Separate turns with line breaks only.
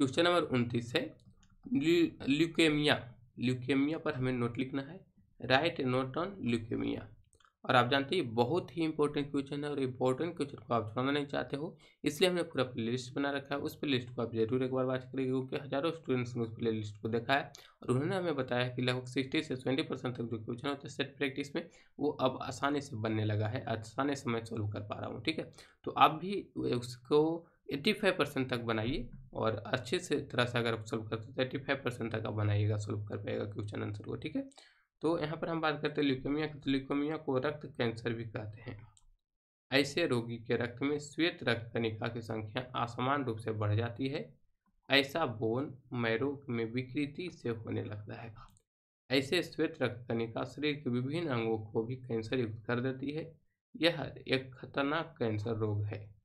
question number उनतीस है leukaemia leukaemia पर हमें नोट लिखना है राइट नोट ऑन ल्यूकेमिया और आप जानते हैं बहुत ही इंपॉर्टेंट क्वेश्चन है और इंपॉर्टेंट क्वेश्चन को आप छोड़ना नहीं चाहते हो इसलिए हमने पूरा प्ले लिस्ट बना रखा है उस प्ले लिस्ट को आप जरूर एक बार बात करेंगे क्योंकि हजारों स्टूडेंट्स ने उस प्ले लिस्ट को देखा है और उन्होंने हमें बताया कि लगभग सिक्सटी से ट्वेंटी परसेंट तक जो क्वेश्चन होते हैं सेट प्रैक्टिस में वो अब आसानी से बनने लगा है आसानी से मैं सॉल्व कर पा रहा हूँ ठीक है तो आप भी उसको एट्टी फाइव परसेंट तक बनाइए और अच्छे से तरह से अगर आप सोल्व करते तो एट्टी फाइव परसेंट तक आप बनाइएगा सोल्व कर पाएगा क्वेश्चन आंसर को ठीक है तो यहाँ पर हम बात करते हैं की तो ल्यूकोमिया को रक्त कैंसर भी कहते हैं ऐसे रोगी के रक्त में श्वेत रक्त कणिका की संख्या असमान रूप से बढ़ जाती है ऐसा बोन मैरो में विकृति से होने लगता है ऐसे श्वेत रक्त कणिका शरीर के विभिन्न अंगों को भी कैंसर युक्त कर देती है यह एक खतरनाक कैंसर रोग है